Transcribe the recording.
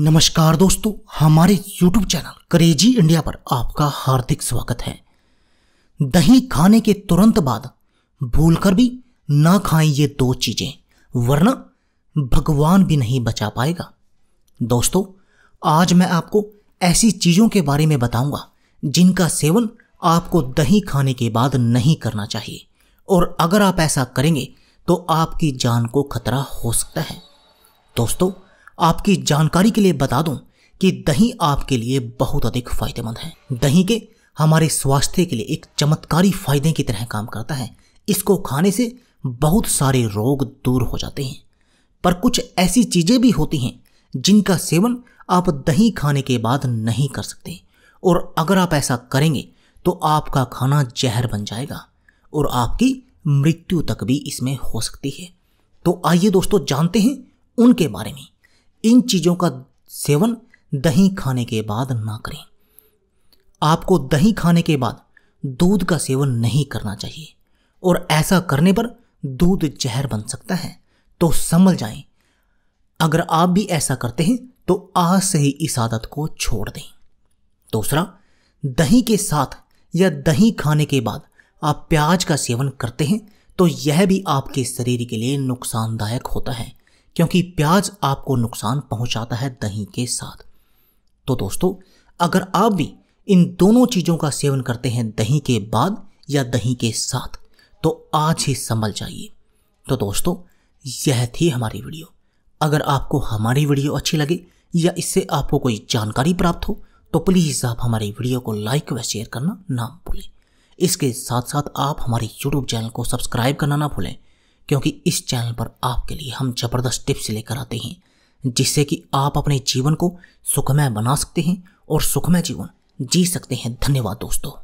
नमस्कार दोस्तों हमारे YouTube चैनल क्रेजी इंडिया पर आपका हार्दिक स्वागत है दही खाने के तुरंत बाद भूलकर भी ना खाएं ये दो चीज़ें वरना भगवान भी नहीं बचा पाएगा दोस्तों आज मैं आपको ऐसी चीज़ों के बारे में बताऊंगा जिनका सेवन आपको दही खाने के बाद नहीं करना चाहिए और अगर आप ऐसा करेंगे तो आपकी जान को खतरा हो सकता है दोस्तों आपकी जानकारी के लिए बता दूं कि दही आपके लिए बहुत अधिक फायदेमंद है दही के हमारे स्वास्थ्य के लिए एक चमत्कारी फायदे की तरह काम करता है इसको खाने से बहुत सारे रोग दूर हो जाते हैं पर कुछ ऐसी चीज़ें भी होती हैं जिनका सेवन आप दही खाने के बाद नहीं कर सकते और अगर आप ऐसा करेंगे तो आपका खाना जहर बन जाएगा और आपकी मृत्यु तक भी इसमें हो सकती है तो आइए दोस्तों जानते हैं उनके बारे में इन चीज़ों का सेवन दही खाने के बाद ना करें आपको दही खाने के बाद दूध का सेवन नहीं करना चाहिए और ऐसा करने पर दूध जहर बन सकता है तो समझ जाएं अगर आप भी ऐसा करते हैं तो आज से ही इस आदत को छोड़ दें दूसरा दही के साथ या दही खाने के बाद आप प्याज का सेवन करते हैं तो यह भी आपके शरीर के लिए नुकसानदायक होता है क्योंकि प्याज आपको नुकसान पहुंचाता है दही के साथ तो दोस्तों अगर आप भी इन दोनों चीज़ों का सेवन करते हैं दही के बाद या दही के साथ तो आज ही संभल जाइए तो दोस्तों यह थी हमारी वीडियो अगर आपको हमारी वीडियो अच्छी लगे या इससे आपको कोई जानकारी प्राप्त हो तो प्लीज़ आप हमारी वीडियो को लाइक व शेयर करना ना भूलें इसके साथ साथ आप हमारे यूट्यूब चैनल को सब्सक्राइब करना ना भूलें क्योंकि इस चैनल पर आपके लिए हम जबरदस्त टिप्स लेकर आते हैं जिससे कि आप अपने जीवन को सुखमय बना सकते हैं और सुखमय जीवन जी सकते हैं धन्यवाद दोस्तों